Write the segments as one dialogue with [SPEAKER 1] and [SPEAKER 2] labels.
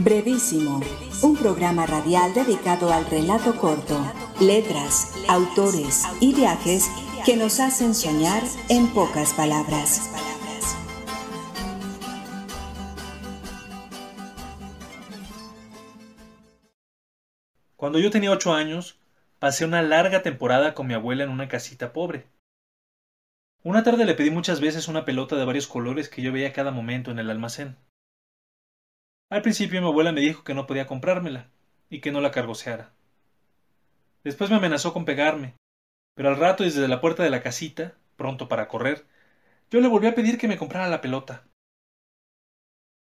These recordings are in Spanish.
[SPEAKER 1] Brevísimo, un programa radial dedicado al relato corto, letras, autores y viajes que nos hacen soñar en pocas palabras.
[SPEAKER 2] Cuando yo tenía ocho años, pasé una larga temporada con mi abuela en una casita pobre. Una tarde le pedí muchas veces una pelota de varios colores que yo veía cada momento en el almacén. Al principio mi abuela me dijo que no podía comprármela y que no la cargoseara. Después me amenazó con pegarme, pero al rato y desde la puerta de la casita, pronto para correr, yo le volví a pedir que me comprara la pelota.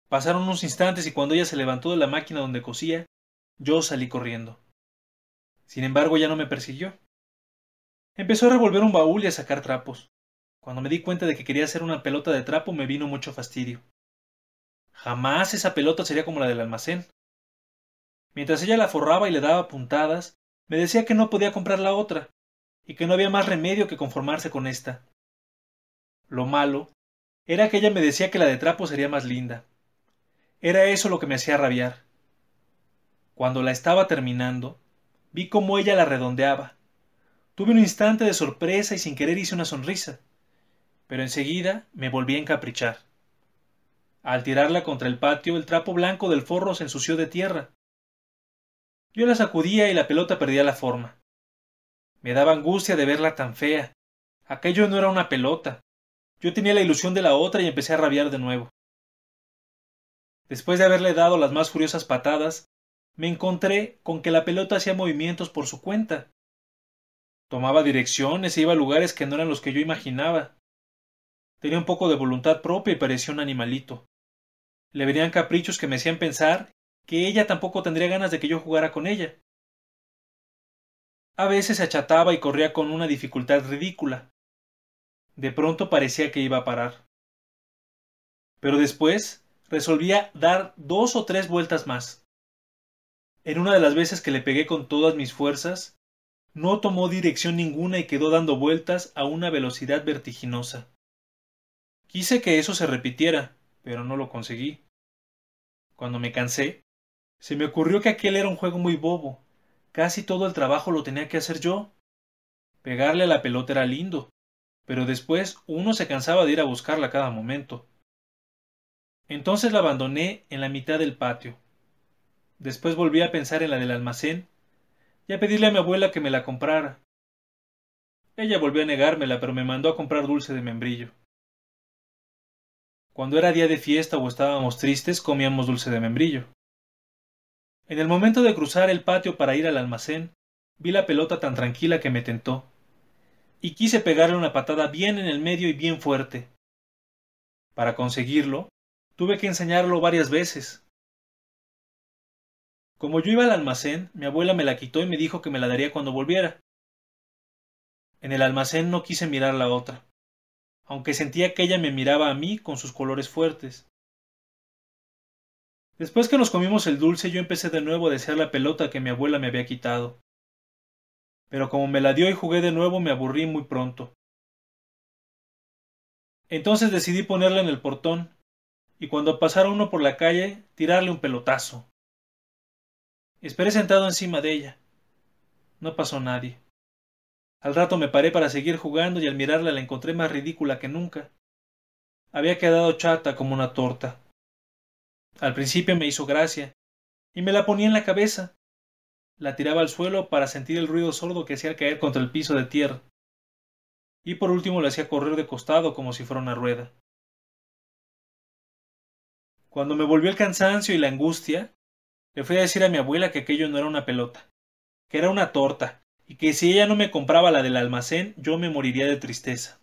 [SPEAKER 2] Pasaron unos instantes y cuando ella se levantó de la máquina donde cosía, yo salí corriendo. Sin embargo, ya no me persiguió. Empezó a revolver un baúl y a sacar trapos. Cuando me di cuenta de que quería hacer una pelota de trapo me vino mucho fastidio. Jamás esa pelota sería como la del almacén. Mientras ella la forraba y le daba puntadas, me decía que no podía comprar la otra, y que no había más remedio que conformarse con esta. Lo malo era que ella me decía que la de trapo sería más linda. Era eso lo que me hacía rabiar. Cuando la estaba terminando, vi cómo ella la redondeaba. Tuve un instante de sorpresa y sin querer hice una sonrisa, pero enseguida me volví a encaprichar. Al tirarla contra el patio, el trapo blanco del forro se ensució de tierra. Yo la sacudía y la pelota perdía la forma. Me daba angustia de verla tan fea. Aquello no era una pelota. Yo tenía la ilusión de la otra y empecé a rabiar de nuevo. Después de haberle dado las más furiosas patadas, me encontré con que la pelota hacía movimientos por su cuenta. Tomaba direcciones e iba a lugares que no eran los que yo imaginaba. Tenía un poco de voluntad propia y parecía un animalito. Le venían caprichos que me hacían pensar que ella tampoco tendría ganas de que yo jugara con ella. A veces se achataba y corría con una dificultad ridícula. De pronto parecía que iba a parar. Pero después resolvía dar dos o tres vueltas más. En una de las veces que le pegué con todas mis fuerzas, no tomó dirección ninguna y quedó dando vueltas a una velocidad vertiginosa. Quise que eso se repitiera, pero no lo conseguí. Cuando me cansé, se me ocurrió que aquel era un juego muy bobo. Casi todo el trabajo lo tenía que hacer yo. Pegarle a la pelota era lindo, pero después uno se cansaba de ir a buscarla cada momento. Entonces la abandoné en la mitad del patio. Después volví a pensar en la del almacén y a pedirle a mi abuela que me la comprara. Ella volvió a negármela, pero me mandó a comprar dulce de membrillo. Cuando era día de fiesta o estábamos tristes, comíamos dulce de membrillo. En el momento de cruzar el patio para ir al almacén, vi la pelota tan tranquila que me tentó, y quise pegarle una patada bien en el medio y bien fuerte. Para conseguirlo, tuve que enseñarlo varias veces. Como yo iba al almacén, mi abuela me la quitó y me dijo que me la daría cuando volviera. En el almacén no quise mirar la otra aunque sentía que ella me miraba a mí con sus colores fuertes. Después que nos comimos el dulce yo empecé de nuevo a desear la pelota que mi abuela me había quitado. Pero como me la dio y jugué de nuevo me aburrí muy pronto. Entonces decidí ponerla en el portón, y cuando pasara uno por la calle, tirarle un pelotazo. Esperé sentado encima de ella. No pasó nadie. Al rato me paré para seguir jugando y al mirarla la encontré más ridícula que nunca. Había quedado chata como una torta. Al principio me hizo gracia, y me la ponía en la cabeza. La tiraba al suelo para sentir el ruido sordo que hacía caer contra el piso de tierra. Y por último la hacía correr de costado como si fuera una rueda. Cuando me volvió el cansancio y la angustia, le fui a decir a mi abuela que aquello no era una pelota, que era una torta, y que si ella no me compraba la del almacén yo me moriría de tristeza.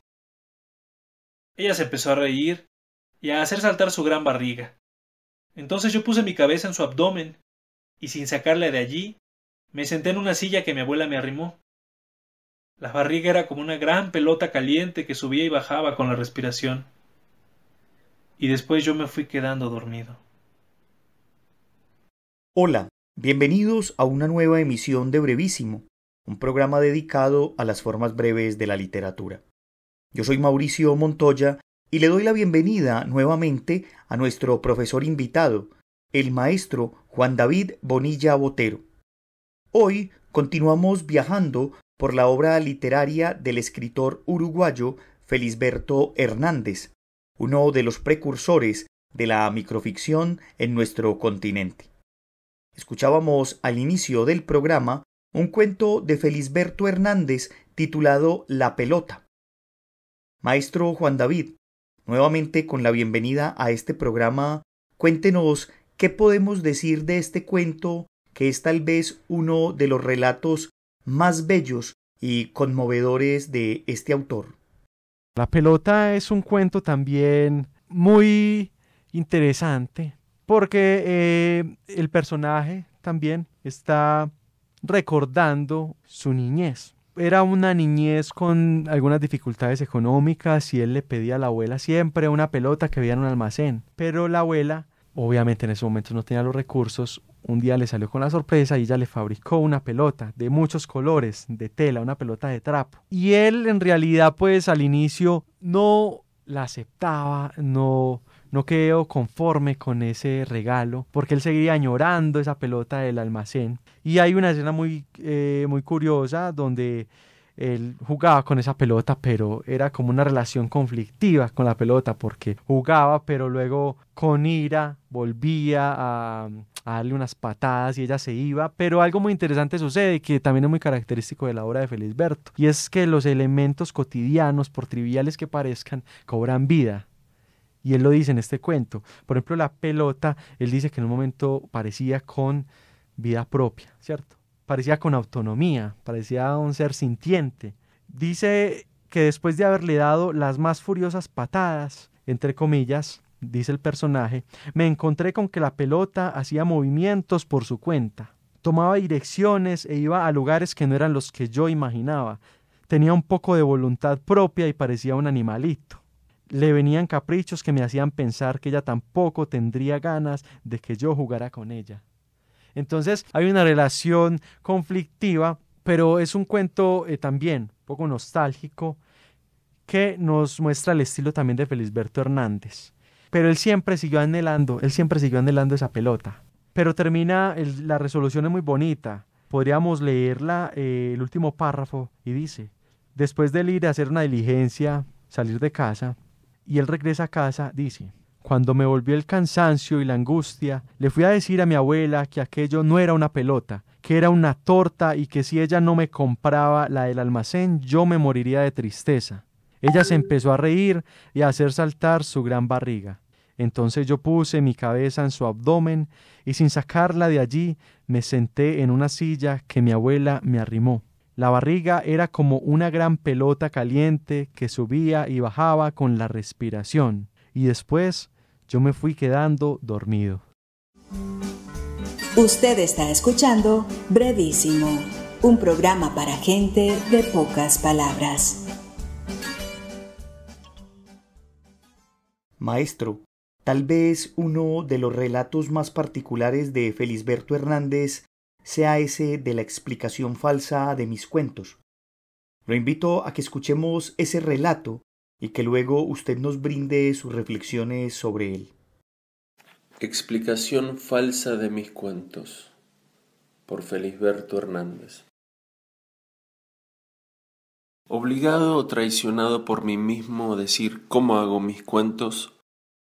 [SPEAKER 2] Ella se empezó a reír y a hacer saltar su gran barriga. Entonces yo puse mi cabeza en su abdomen y sin sacarla de allí, me senté en una silla que mi abuela me arrimó. La barriga era como una gran pelota caliente que subía y bajaba con la respiración. Y después yo me fui quedando dormido.
[SPEAKER 3] Hola, bienvenidos a una nueva emisión de Brevísimo, un programa dedicado a las formas breves de la literatura. Yo soy Mauricio Montoya y le doy la bienvenida nuevamente a nuestro profesor invitado, el maestro Juan David Bonilla Botero. Hoy continuamos viajando por la obra literaria del escritor uruguayo Felisberto Hernández, uno de los precursores de la microficción en nuestro continente. Escuchábamos al inicio del programa un cuento de Felisberto Hernández titulado La pelota. Maestro Juan David, nuevamente con la bienvenida a este programa, cuéntenos qué podemos decir de este cuento que es tal vez uno de los relatos más bellos y conmovedores de este autor.
[SPEAKER 4] La pelota es un cuento también muy interesante
[SPEAKER 3] porque eh,
[SPEAKER 4] el personaje también está recordando su niñez. Era una niñez con algunas dificultades económicas y él le pedía a la abuela siempre una pelota que había en un almacén. Pero la abuela, obviamente en ese momento no tenía los recursos, un día le salió con la sorpresa y ella le fabricó una pelota de muchos colores, de tela, una pelota de trapo. Y él en realidad pues al inicio no la aceptaba, no no quedó conforme con ese regalo, porque él seguiría añorando esa pelota del almacén. Y hay una escena muy, eh, muy curiosa donde él jugaba con esa pelota, pero era como una relación conflictiva con la pelota, porque jugaba, pero luego con ira volvía a, a darle unas patadas y ella se iba. Pero algo muy interesante sucede, que también es muy característico de la obra de Felisberto, y es que los elementos cotidianos, por triviales que parezcan, cobran vida. Y él lo dice en este cuento. Por ejemplo, la pelota, él dice que en un momento parecía con vida propia, ¿cierto? Parecía con autonomía, parecía un ser sintiente. Dice que después de haberle dado las más furiosas patadas, entre comillas, dice el personaje, me encontré con que la pelota hacía movimientos por su cuenta, tomaba direcciones e iba a lugares que no eran los que yo imaginaba, tenía un poco de voluntad propia y parecía un animalito le venían caprichos que me hacían pensar que ella tampoco tendría ganas de que yo jugara con ella. Entonces hay una relación conflictiva, pero es un cuento eh, también un poco nostálgico que nos muestra el estilo también de Felisberto Hernández. Pero él siempre siguió anhelando, él siempre siguió anhelando esa pelota. Pero termina, la resolución es muy bonita. Podríamos leerla eh, el último párrafo y dice, después de ir a hacer una diligencia, salir de casa, y él regresa a casa, dice, cuando me volvió el cansancio y la angustia, le fui a decir a mi abuela que aquello no era una pelota, que era una torta y que si ella no me compraba la del almacén yo me moriría de tristeza. Ella se empezó a reír y a hacer saltar su gran barriga. Entonces yo puse mi cabeza en su abdomen y sin sacarla de allí me senté en una silla que mi abuela me arrimó. La barriga era como una gran pelota caliente que subía y bajaba con la respiración, y después yo me fui quedando dormido.
[SPEAKER 1] Usted está escuchando Brevísimo, un programa para gente de pocas palabras.
[SPEAKER 3] Maestro, tal vez uno de los relatos más particulares de Felisberto Hernández sea ese de la explicación falsa de mis cuentos. Lo invito a que escuchemos ese relato y que luego usted nos brinde sus reflexiones sobre él.
[SPEAKER 5] Explicación falsa de mis cuentos por Felisberto Hernández. Obligado o traicionado por mí mismo a decir cómo hago mis cuentos,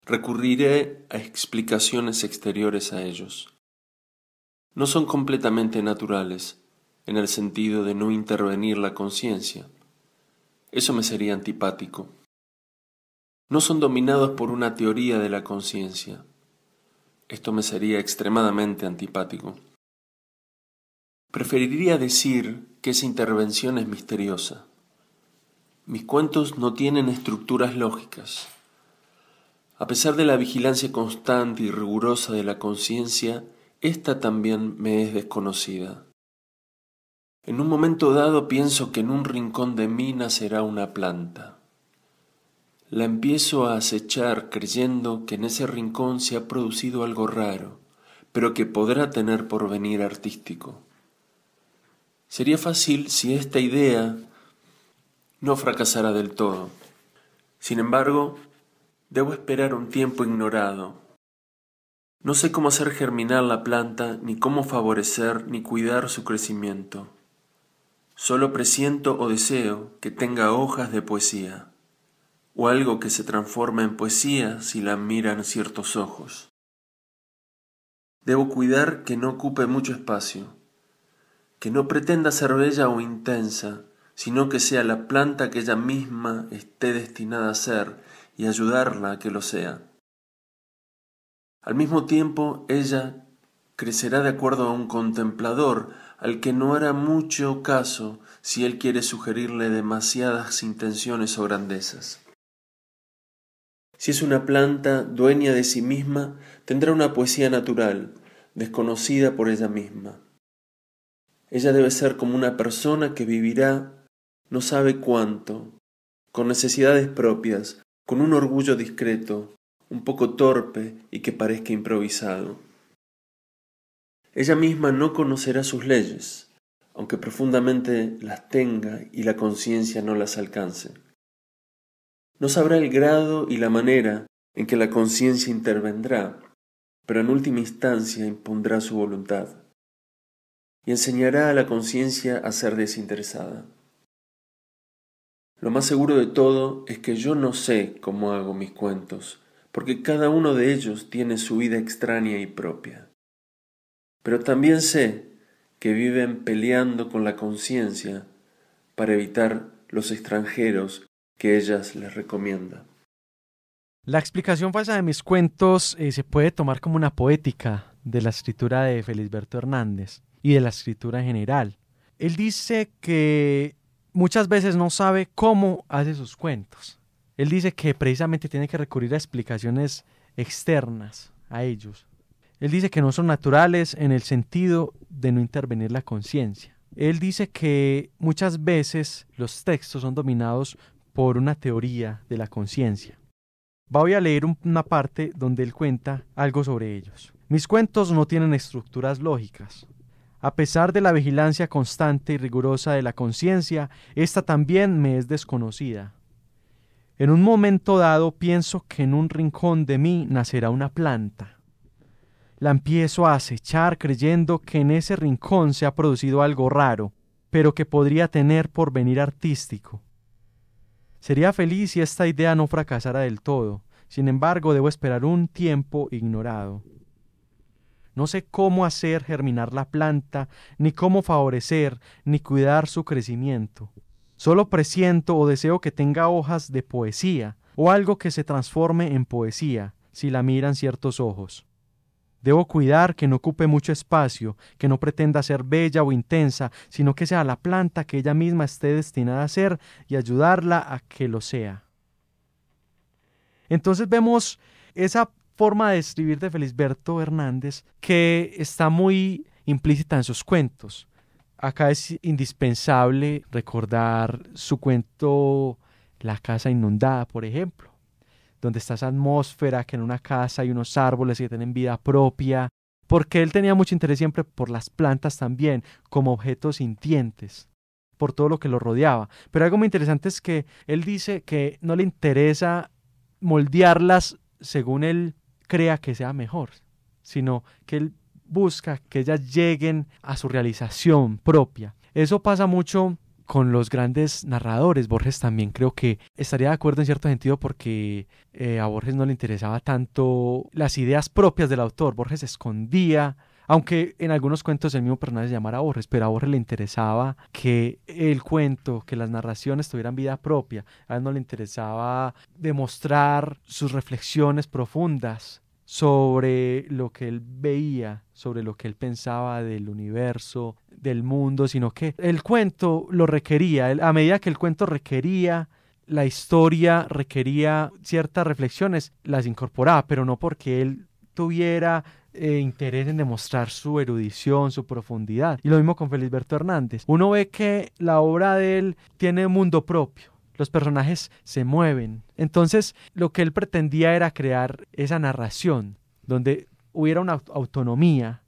[SPEAKER 5] recurriré a explicaciones exteriores a ellos no son completamente naturales, en el sentido de no intervenir la conciencia. Eso me sería antipático. No son dominados por una teoría de la conciencia. Esto me sería extremadamente antipático. Preferiría decir que esa intervención es misteriosa. Mis cuentos no tienen estructuras lógicas. A pesar de la vigilancia constante y rigurosa de la conciencia, esta también me es desconocida. En un momento dado pienso que en un rincón de mí nacerá una planta. La empiezo a acechar creyendo que en ese rincón se ha producido algo raro, pero que podrá tener porvenir artístico. Sería fácil si esta idea no fracasara del todo. Sin embargo, debo esperar un tiempo ignorado no sé cómo hacer germinar la planta, ni cómo favorecer, ni cuidar su crecimiento. Solo presiento o deseo que tenga hojas de poesía, o algo que se transforme en poesía si la miran ciertos ojos. Debo cuidar que no ocupe mucho espacio, que no pretenda ser bella o intensa, sino que sea la planta que ella misma esté destinada a ser y ayudarla a que lo sea. Al mismo tiempo, ella crecerá de acuerdo a un contemplador al que no hará mucho caso si él quiere sugerirle demasiadas intenciones o grandezas. Si es una planta dueña de sí misma, tendrá una poesía natural, desconocida por ella misma. Ella debe ser como una persona que vivirá no sabe cuánto, con necesidades propias, con un orgullo discreto, un poco torpe y que parezca improvisado. Ella misma no conocerá sus leyes, aunque profundamente las tenga y la conciencia no las alcance. No sabrá el grado y la manera en que la conciencia intervendrá, pero en última instancia impondrá su voluntad y enseñará a la conciencia a ser desinteresada. Lo más seguro de todo es que yo no sé cómo hago mis cuentos, porque cada uno de ellos tiene su vida extraña y propia. Pero también sé que viven peleando con la conciencia para evitar los extranjeros que ellas les recomiendan.
[SPEAKER 4] La explicación falsa de mis cuentos eh, se puede tomar como una poética de la escritura de Felisberto Hernández y de la escritura en general. Él dice que muchas veces no sabe cómo hace sus cuentos él dice que precisamente tiene que recurrir a explicaciones externas a ellos. Él dice que no son naturales en el sentido de no intervenir la conciencia. Él dice que muchas veces los textos son dominados por una teoría de la conciencia. Voy a leer una parte donde él cuenta algo sobre ellos. Mis cuentos no tienen estructuras lógicas. A pesar de la vigilancia constante y rigurosa de la conciencia, esta también me es desconocida. En un momento dado pienso que en un rincón de mí nacerá una planta. La empiezo a acechar creyendo que en ese rincón se ha producido algo raro, pero que podría tener porvenir artístico. Sería feliz si esta idea no fracasara del todo, sin embargo debo esperar un tiempo ignorado. No sé cómo hacer germinar la planta, ni cómo favorecer, ni cuidar su crecimiento. Solo presiento o deseo que tenga hojas de poesía, o algo que se transforme en poesía, si la miran ciertos ojos. Debo cuidar que no ocupe mucho espacio, que no pretenda ser bella o intensa, sino que sea la planta que ella misma esté destinada a ser y ayudarla a que lo sea. Entonces vemos esa forma de escribir de Felisberto Hernández que está muy implícita en sus cuentos. Acá es indispensable recordar su cuento La casa inundada, por ejemplo, donde está esa atmósfera que en una casa hay unos árboles que tienen vida propia, porque él tenía mucho interés siempre por las plantas también, como objetos sintientes, por todo lo que lo rodeaba. Pero algo muy interesante es que él dice que no le interesa moldearlas según él crea que sea mejor, sino que él busca que ellas lleguen a su realización propia. Eso pasa mucho con los grandes narradores. Borges también creo que estaría de acuerdo en cierto sentido porque eh, a Borges no le interesaba tanto las ideas propias del autor. Borges escondía aunque en algunos cuentos el mismo personaje se llamara Borges, pero a Borges le interesaba que el cuento, que las narraciones tuvieran vida propia, a él no le interesaba demostrar sus reflexiones profundas sobre lo que él veía, sobre lo que él pensaba del universo, del mundo, sino que el cuento lo requería, a medida que el cuento requería la historia requería ciertas reflexiones, las incorporaba, pero no porque él tuviera eh, interés en demostrar su erudición, su profundidad. Y lo mismo con Felisberto Hernández. Uno ve que la obra de él tiene mundo propio, los personajes se mueven. Entonces, lo que él pretendía era crear esa narración donde hubiera una autonomía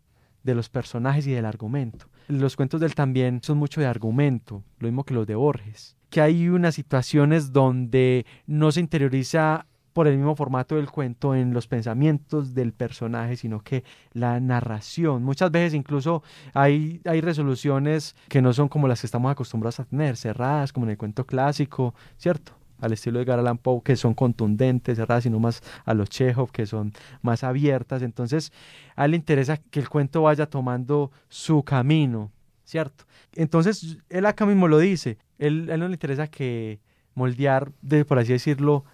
[SPEAKER 4] de los personajes y del argumento. Los cuentos del también son mucho de argumento, lo mismo que los de Borges, que hay unas situaciones donde no se interioriza por el mismo formato del cuento en los pensamientos del personaje, sino que la narración. Muchas veces incluso hay, hay resoluciones que no son como las que estamos acostumbrados a tener, cerradas, como en el cuento clásico, ¿cierto? al estilo de Garland Poe, que son contundentes, cerradas, sino más a los Chekhov, que son más abiertas. Entonces, a él le interesa que el cuento vaya tomando su camino, ¿cierto? Entonces, él acá mismo lo dice, él, a él no le interesa que moldear, por así decirlo,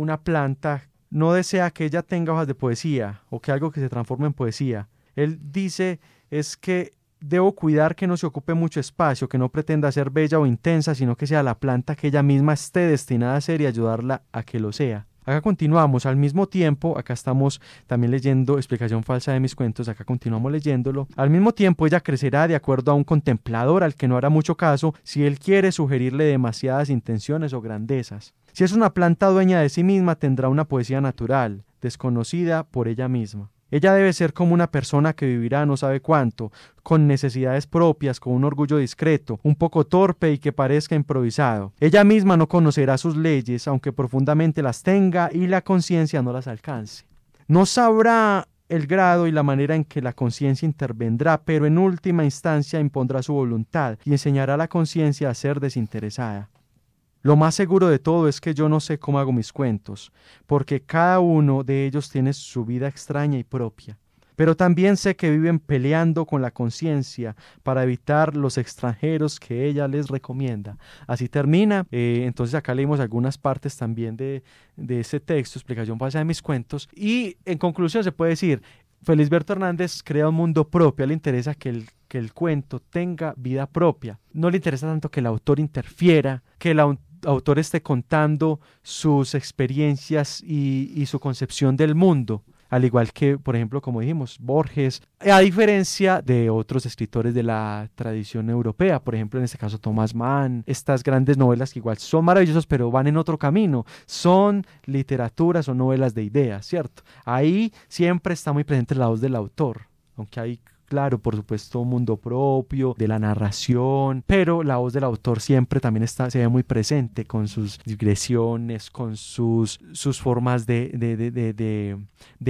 [SPEAKER 4] una planta no desea que ella tenga hojas de poesía o que algo que se transforme en poesía. Él dice es que debo cuidar que no se ocupe mucho espacio, que no pretenda ser bella o intensa, sino que sea la planta que ella misma esté destinada a ser y ayudarla a que lo sea. Acá continuamos, al mismo tiempo, acá estamos también leyendo Explicación falsa de mis cuentos, acá continuamos leyéndolo. Al mismo tiempo, ella crecerá de acuerdo a un contemplador al que no hará mucho caso si él quiere sugerirle demasiadas intenciones o grandezas. Si es una planta dueña de sí misma, tendrá una poesía natural, desconocida por ella misma. Ella debe ser como una persona que vivirá no sabe cuánto, con necesidades propias, con un orgullo discreto, un poco torpe y que parezca improvisado. Ella misma no conocerá sus leyes, aunque profundamente las tenga y la conciencia no las alcance. No sabrá el grado y la manera en que la conciencia intervendrá, pero en última instancia impondrá su voluntad y enseñará a la conciencia a ser desinteresada. Lo más seguro de todo es que yo no sé cómo hago mis cuentos, porque cada uno de ellos tiene su vida extraña y propia. Pero también sé que viven peleando con la conciencia para evitar los extranjeros que ella les recomienda. Así termina. Eh, entonces acá leímos algunas partes también de, ese texto, explicación basada de mis cuentos. Y en conclusión se puede decir, Felizberto Hernández crea un mundo propio, le interesa que el, que el cuento tenga vida propia. No le interesa tanto que el autor interfiera, que el autor autor esté contando sus experiencias y, su concepción del mundo, al igual que, por ejemplo, como dijimos, Borges, a diferencia de otros escritores de la tradición europea, por ejemplo, en este caso Thomas Mann, estas grandes novelas que igual son maravillosas, pero van en otro camino, son literaturas o novelas de ideas, ¿cierto? Ahí siempre está muy presente la voz del autor, aunque hay claro, por supuesto, mundo propio, de la narración, pero la voz del autor siempre también está, se ve muy presente con sus digresiones, con sus, sus formas de,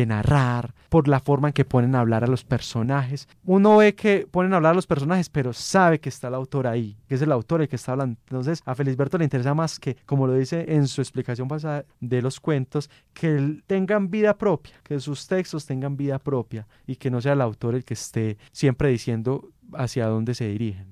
[SPEAKER 4] narrar, por la forma en que ponen a hablar a los personajes. Uno ve que ponen a hablar a los personajes, pero sabe que está el autor ahí, que es el autor el que está hablando. Entonces, a Felisberto le interesa más que, como lo dice en su explicación pasada de los cuentos, que tengan vida propia, que sus textos tengan vida propia y que no sea el autor el que esté eh, siempre diciendo hacia dónde se dirigen.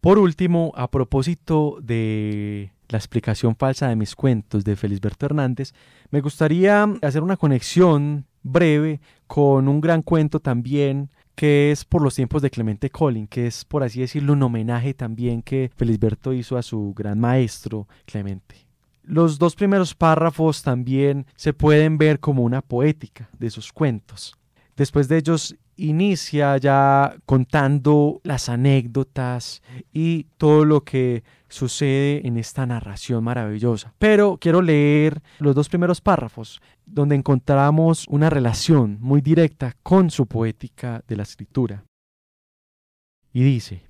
[SPEAKER 4] Por último, a propósito de la explicación falsa de mis cuentos de Felisberto Hernández, me gustaría hacer una conexión breve con un gran cuento también que es por los tiempos de Clemente Collin, que es por así decirlo un homenaje también que Felisberto hizo a su gran maestro Clemente. Los dos primeros párrafos también se pueden ver como una poética de sus cuentos. Después de ellos inicia ya contando las anécdotas y todo lo que sucede en esta narración maravillosa. Pero quiero leer los dos primeros párrafos donde encontramos una relación muy directa con su poética de la escritura. Y dice,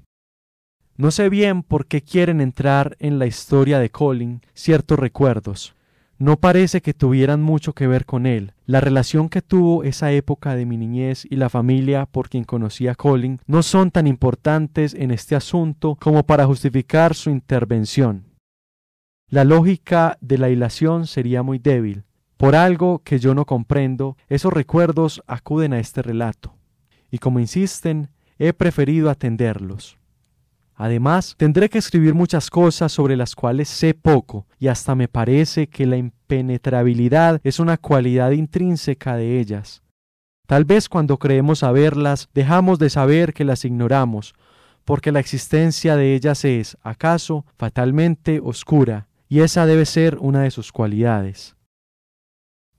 [SPEAKER 4] no sé bien por qué quieren entrar en la historia de Colin ciertos recuerdos, no parece que tuvieran mucho que ver con él. La relación que tuvo esa época de mi niñez y la familia por quien conocí a Colin no son tan importantes en este asunto como para justificar su intervención. La lógica de la hilación sería muy débil. Por algo que yo no comprendo, esos recuerdos acuden a este relato. Y como insisten, he preferido atenderlos. Además, tendré que escribir muchas cosas sobre las cuales sé poco, y hasta me parece que la impenetrabilidad es una cualidad intrínseca de ellas. Tal vez cuando creemos saberlas, dejamos de saber que las ignoramos, porque la existencia de ellas es, acaso, fatalmente oscura, y esa debe ser una de sus cualidades.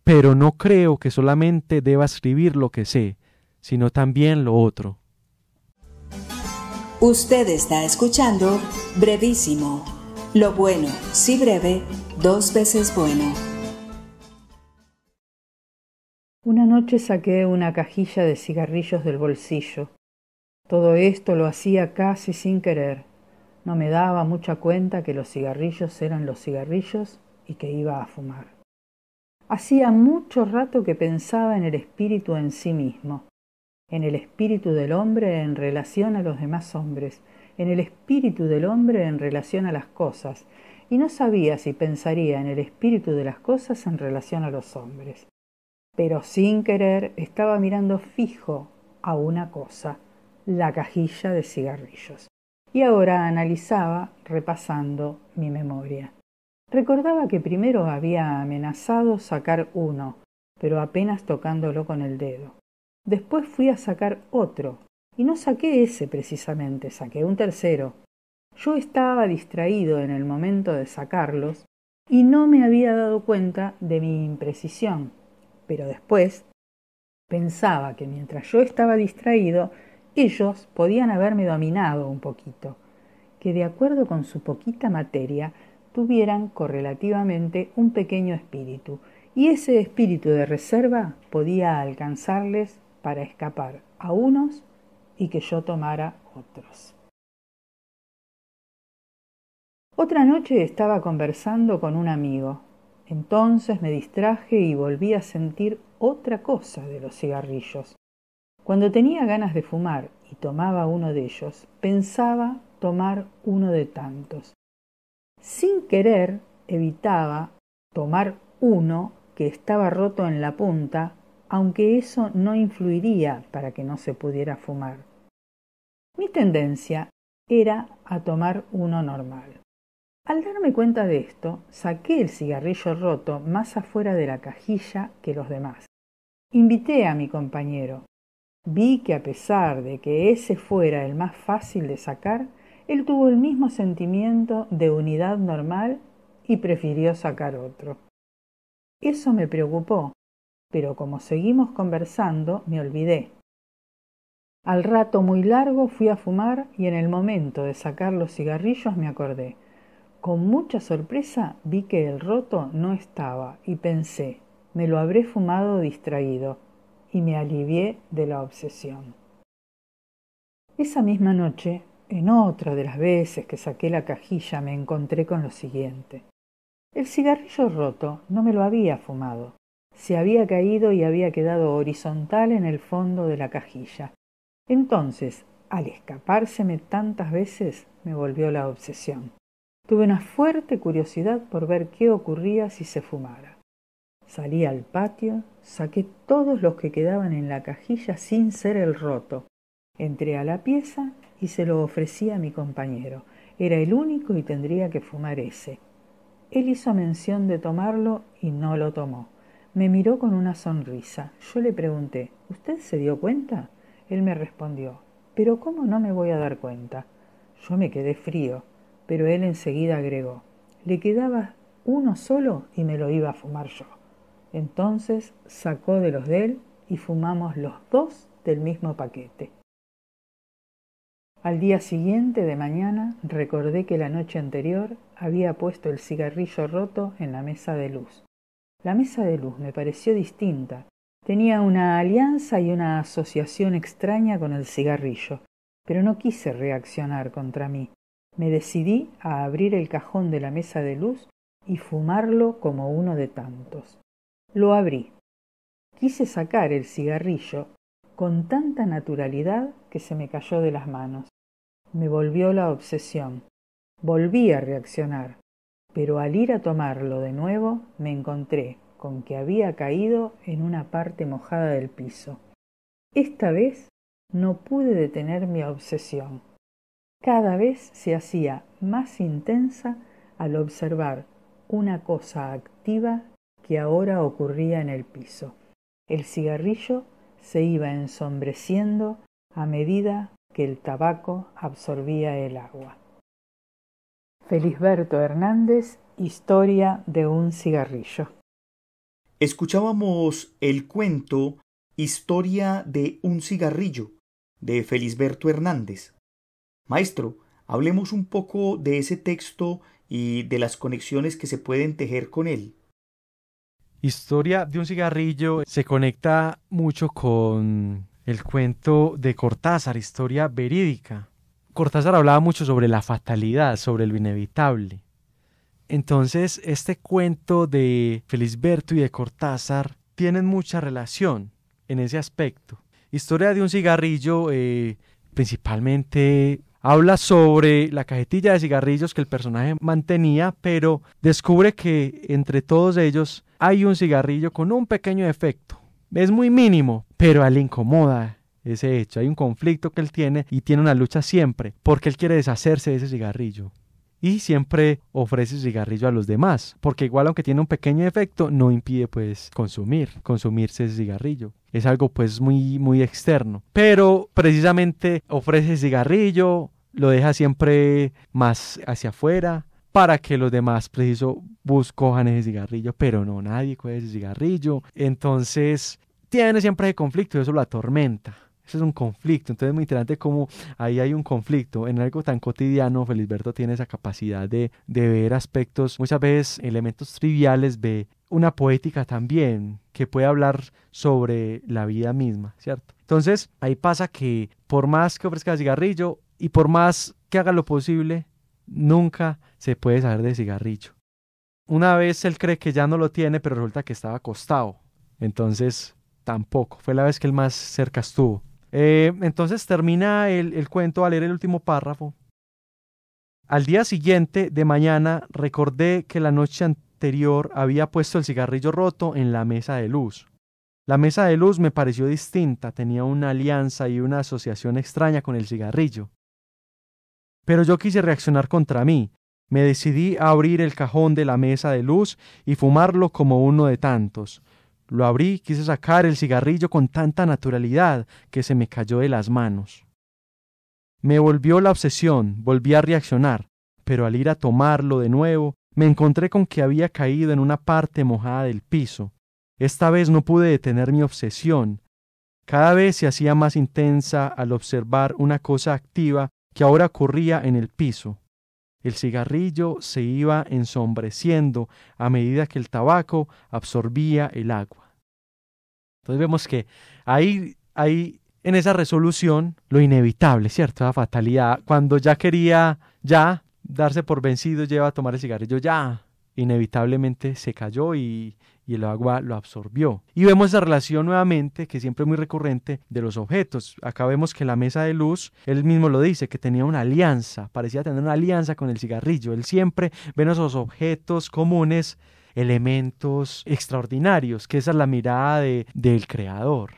[SPEAKER 4] Pero no creo que solamente deba escribir lo que sé, sino también lo otro.
[SPEAKER 1] Usted está escuchando Brevísimo. Lo bueno, si breve, dos veces bueno. Una noche saqué una cajilla de cigarrillos del bolsillo. Todo esto lo hacía casi sin querer. No me daba mucha cuenta que los cigarrillos eran los cigarrillos y que iba a fumar. Hacía mucho rato que pensaba en el espíritu en sí mismo, en el espíritu del hombre en relación a los demás hombres, en el espíritu del hombre en relación a las cosas, y no sabía si pensaría en el espíritu de las cosas en relación a los hombres. Pero sin querer estaba mirando fijo a una cosa, la cajilla de cigarrillos. Y ahora analizaba, repasando mi memoria. Recordaba que primero había amenazado sacar uno, pero apenas tocándolo con el dedo. Después fui a sacar otro, y no saqué ese precisamente, saqué un tercero. Yo estaba distraído en el momento de sacarlos y no me había dado cuenta de mi imprecisión, pero después pensaba que mientras yo estaba distraído, ellos podían haberme dominado un poquito, que de acuerdo con su poquita materia tuvieran correlativamente un pequeño espíritu, y ese espíritu de reserva podía alcanzarles para escapar a unos y que yo tomara otros. Otra noche estaba conversando con un amigo. Entonces me distraje y volví a sentir otra cosa de los cigarrillos. Cuando tenía ganas de fumar y tomaba uno de ellos, pensaba tomar uno de tantos. Sin querer, evitaba tomar uno que estaba roto en la punta aunque eso no influiría para que no se pudiera fumar. Mi tendencia era a tomar uno normal. Al darme cuenta de esto, saqué el cigarrillo roto más afuera de la cajilla que los demás. Invité a mi compañero. Vi que a pesar de que ese fuera el más fácil de sacar, él tuvo el mismo sentimiento de unidad normal y prefirió sacar otro. Eso me preocupó, pero como seguimos conversando, me olvidé. Al rato muy largo fui a fumar y en el momento de sacar los cigarrillos me acordé. Con mucha sorpresa vi que el roto no estaba y pensé, me lo habré fumado distraído y me alivié de la obsesión. Esa misma noche, en otra de las veces que saqué la cajilla, me encontré con lo siguiente. El cigarrillo roto no me lo había fumado, se había caído y había quedado horizontal en el fondo de la cajilla. Entonces, al escapárseme tantas veces, me volvió la obsesión. Tuve una fuerte curiosidad por ver qué ocurría si se fumara. Salí al patio, saqué todos los que quedaban en la cajilla sin ser el roto. Entré a la pieza y se lo ofrecí a mi compañero. Era el único y tendría que fumar ese. Él hizo mención de tomarlo y no lo tomó. Me miró con una sonrisa. Yo le pregunté, ¿usted se dio cuenta? Él me respondió, pero ¿cómo no me voy a dar cuenta? Yo me quedé frío, pero él enseguida agregó, le quedaba uno solo y me lo iba a fumar yo. Entonces sacó de los de él y fumamos los dos del mismo paquete. Al día siguiente de mañana recordé que la noche anterior había puesto el cigarrillo roto en la mesa de luz. La mesa de luz me pareció distinta. Tenía una alianza y una asociación extraña con el cigarrillo, pero no quise reaccionar contra mí. Me decidí a abrir el cajón de la mesa de luz y fumarlo como uno de tantos. Lo abrí. Quise sacar el cigarrillo con tanta naturalidad que se me cayó de las manos. Me volvió la obsesión. Volví a reaccionar pero al ir a tomarlo de nuevo me encontré con que había caído en una parte mojada del piso. Esta vez no pude detener mi obsesión. Cada vez se hacía más intensa al observar una cosa activa que ahora ocurría en el piso. El cigarrillo se iba ensombreciendo a medida que el tabaco absorbía el agua. Felisberto Hernández, Historia de un cigarrillo.
[SPEAKER 3] Escuchábamos el cuento Historia de un cigarrillo de Felisberto Hernández. Maestro, hablemos un poco de ese texto y de las conexiones que se pueden tejer con él.
[SPEAKER 4] Historia de un cigarrillo se conecta mucho con el cuento de Cortázar, historia verídica. Cortázar hablaba mucho sobre la fatalidad, sobre lo inevitable. Entonces, este cuento de Felisberto y de Cortázar tienen mucha relación en ese aspecto. Historia de un cigarrillo eh, principalmente habla sobre la cajetilla de cigarrillos que el personaje mantenía, pero descubre que entre todos ellos hay un cigarrillo con un pequeño defecto. Es muy mínimo, pero a incomoda ese hecho. Hay un conflicto que él tiene y tiene una lucha siempre porque él quiere deshacerse de ese cigarrillo. Y siempre ofrece cigarrillo a los demás, porque igual aunque tiene un pequeño efecto, no impide pues consumir, consumirse ese cigarrillo. Es algo pues muy, muy externo. Pero precisamente ofrece cigarrillo, lo deja siempre más hacia afuera, para que los demás preciso buscojan ese cigarrillo, pero no, nadie coge ese cigarrillo. Entonces, tiene siempre ese conflicto y eso lo atormenta es un conflicto. Entonces es muy interesante cómo ahí hay un conflicto. En algo tan cotidiano, Felisberto pues, tiene esa capacidad de, de ver aspectos, muchas veces elementos triviales, ve una poética también que puede hablar sobre la vida misma, ¿cierto? Entonces ahí pasa que por más que ofrezca cigarrillo y por más que haga lo posible, nunca se puede saber de cigarrillo. Una vez él cree que ya no lo tiene, pero resulta que estaba acostado. Entonces, tampoco. Fue la vez que él más cerca estuvo. Eh, entonces termina el, el cuento al leer el último párrafo. Al día siguiente de mañana recordé que la noche anterior había puesto el cigarrillo roto en la mesa de luz. La mesa de luz me pareció distinta, tenía una alianza y una asociación extraña con el cigarrillo. Pero yo quise reaccionar contra mí. Me decidí a abrir el cajón de la mesa de luz y fumarlo como uno de tantos. Lo abrí, quise sacar el cigarrillo con tanta naturalidad que se me cayó de las manos. Me volvió la obsesión, volví a reaccionar, pero al ir a tomarlo de nuevo, me encontré con que había caído en una parte mojada del piso. Esta vez no pude detener mi obsesión. Cada vez se hacía más intensa al observar una cosa activa que ahora ocurría en el piso. El cigarrillo se iba ensombreciendo a medida que el tabaco absorbía el agua. Entonces vemos que ahí, en esa resolución lo inevitable, ¿cierto? La fatalidad. Cuando ya quería ya darse por vencido, lleva a tomar el cigarrillo ya. Inevitablemente se cayó y, y el agua lo absorbió. Y vemos esa relación nuevamente, que siempre es muy recurrente, de los objetos. Acá vemos que la mesa de luz, él mismo lo dice, que tenía una alianza, parecía tener una alianza con el cigarrillo. Él siempre ve esos objetos comunes elementos extraordinarios, que esa es la mirada de, del creador,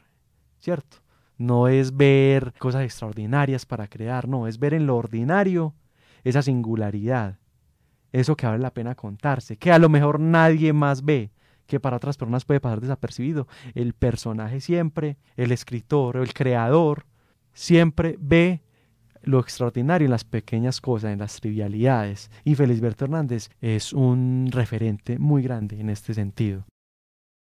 [SPEAKER 4] ¿cierto? No es ver cosas extraordinarias para crear, no, es ver en lo ordinario esa singularidad, eso que vale la pena contarse, que a lo mejor nadie más ve, que para otras personas puede pasar desapercibido. El personaje siempre, el escritor o el creador, siempre ve lo extraordinario en las pequeñas cosas, en las trivialidades. Y Felisberto Hernández es un referente muy grande en este sentido.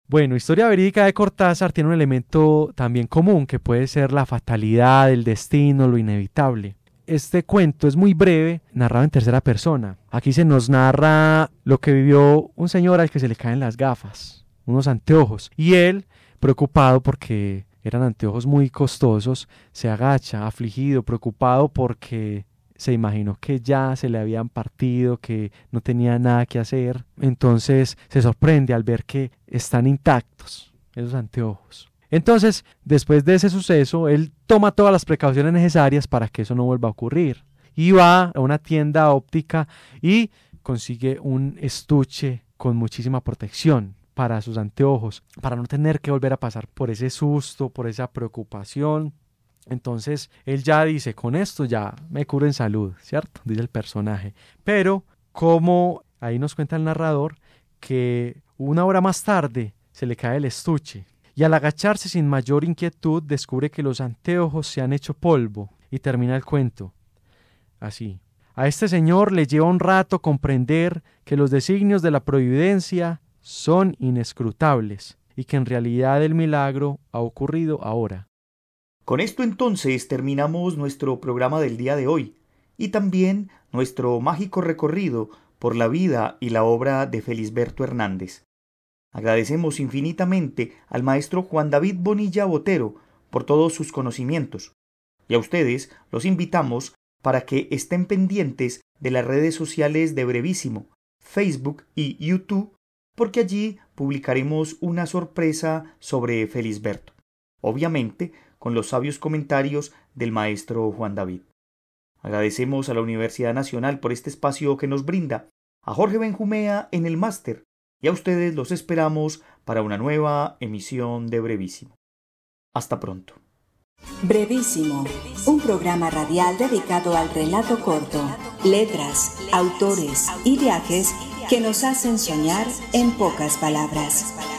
[SPEAKER 4] Bueno, historia verídica de Cortázar tiene un elemento también común que puede ser la fatalidad, el destino, lo inevitable. Este cuento es muy breve, narrado en tercera persona. Aquí se nos narra lo que vivió un señor al que se le caen las gafas, unos anteojos, y él, preocupado porque eran anteojos muy costosos, se agacha, afligido, preocupado porque se imaginó que ya se le habían partido, que no tenía nada que hacer. Entonces se sorprende al ver que están intactos esos anteojos. Entonces, después de ese suceso, él toma todas las precauciones necesarias para que eso no vuelva a ocurrir. Y va a una tienda óptica y consigue un estuche con muchísima protección para sus anteojos, para no tener que volver a pasar por ese susto, por esa preocupación. Entonces él ya dice, con esto ya me curo en salud, ¿cierto? Dice el personaje. Pero como ahí nos cuenta el narrador, que una hora más tarde se le cae el estuche y al agacharse sin mayor inquietud descubre que los anteojos se han hecho polvo y termina el cuento. Así. A este señor le lleva un rato comprender que los designios de la providencia son inescrutables
[SPEAKER 3] y que en realidad el milagro ha ocurrido ahora. Con esto entonces terminamos nuestro programa del día de hoy y también nuestro mágico recorrido por la vida y la obra de Felisberto Hernández. Agradecemos infinitamente al maestro Juan David Bonilla Botero por todos sus conocimientos y a ustedes los invitamos para que estén pendientes de las redes sociales de Brevísimo, Facebook y YouTube porque allí publicaremos una sorpresa sobre Felisberto, obviamente con los sabios comentarios del maestro Juan David. Agradecemos a la Universidad Nacional por este espacio que nos brinda, a Jorge Benjumea en el máster, y a ustedes los esperamos para una nueva emisión de Brevísimo. Hasta pronto.
[SPEAKER 1] Brevísimo, un programa radial dedicado al relato corto, letras, autores y viajes que nos hacen soñar en pocas palabras.